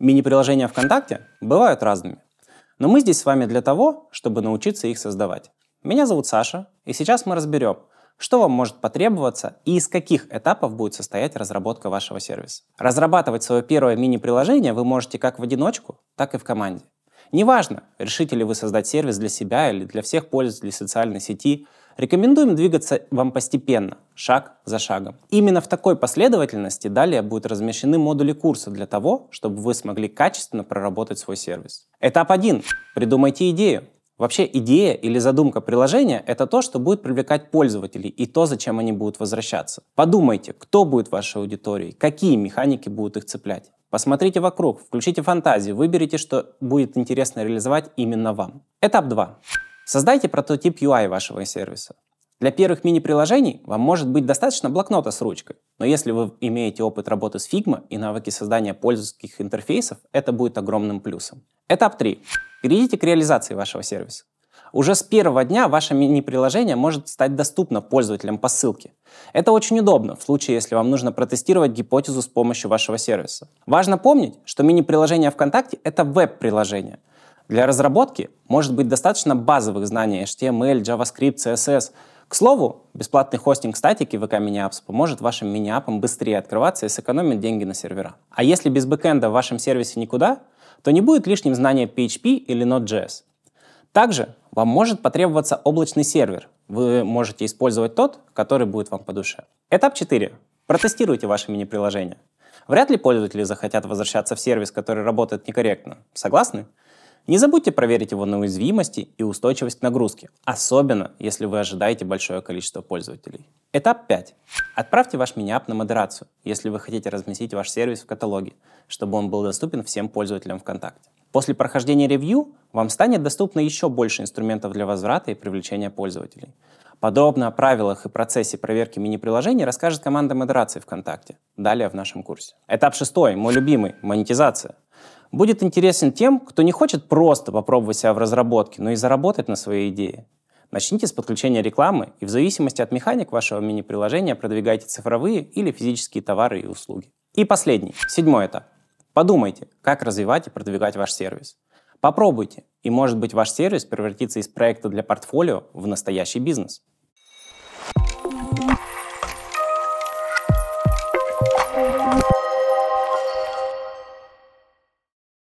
Мини-приложения ВКонтакте бывают разными, но мы здесь с вами для того, чтобы научиться их создавать. Меня зовут Саша, и сейчас мы разберем, что вам может потребоваться и из каких этапов будет состоять разработка вашего сервиса. Разрабатывать свое первое мини-приложение вы можете как в одиночку, так и в команде. Неважно, решите ли вы создать сервис для себя или для всех пользователей социальной сети, рекомендуем двигаться вам постепенно, шаг за шагом. Именно в такой последовательности далее будут размещены модули курса для того, чтобы вы смогли качественно проработать свой сервис. Этап 1. Придумайте идею. Вообще идея или задумка приложения – это то, что будет привлекать пользователей и то, зачем они будут возвращаться. Подумайте, кто будет вашей аудиторией, какие механики будут их цеплять. Посмотрите вокруг, включите фантазию, выберите, что будет интересно реализовать именно вам. Этап 2. Создайте прототип UI вашего сервиса. Для первых мини-приложений вам может быть достаточно блокнота с ручкой, но если вы имеете опыт работы с Figma и навыки создания пользовательских интерфейсов, это будет огромным плюсом. Этап 3. Перейдите к реализации вашего сервиса. Уже с первого дня ваше мини-приложение может стать доступно пользователям по ссылке. Это очень удобно в случае, если вам нужно протестировать гипотезу с помощью вашего сервиса. Важно помнить, что мини-приложение ВКонтакте — это веб-приложение. Для разработки может быть достаточно базовых знаний HTML, эм JavaScript, CSS. К слову, бесплатный хостинг статики ВК Miniapps поможет вашим мини-апам быстрее открываться и сэкономить деньги на сервера. А если без бэкэнда в вашем сервисе никуда, то не будет лишним знания PHP или Node.js. Также вам может потребоваться облачный сервер. Вы можете использовать тот, который будет вам по душе. Этап 4. Протестируйте ваше мини-приложение. Вряд ли пользователи захотят возвращаться в сервис, который работает некорректно. Согласны? Не забудьте проверить его на уязвимости и устойчивость нагрузки, особенно если вы ожидаете большое количество пользователей. Этап 5. Отправьте ваш мини-ап на модерацию, если вы хотите разместить ваш сервис в каталоге, чтобы он был доступен всем пользователям ВКонтакте. После прохождения ревью вам станет доступно еще больше инструментов для возврата и привлечения пользователей. Подробно о правилах и процессе проверки мини-приложений расскажет команда модерации ВКонтакте. Далее в нашем курсе. Этап шестой, мой любимый, монетизация. Будет интересен тем, кто не хочет просто попробовать себя в разработке, но и заработать на своей идее. Начните с подключения рекламы и в зависимости от механик вашего мини-приложения продвигайте цифровые или физические товары и услуги. И последний, седьмой этап Подумайте, как развивать и продвигать ваш сервис. Попробуйте, и может быть ваш сервис превратится из проекта для портфолио в настоящий бизнес.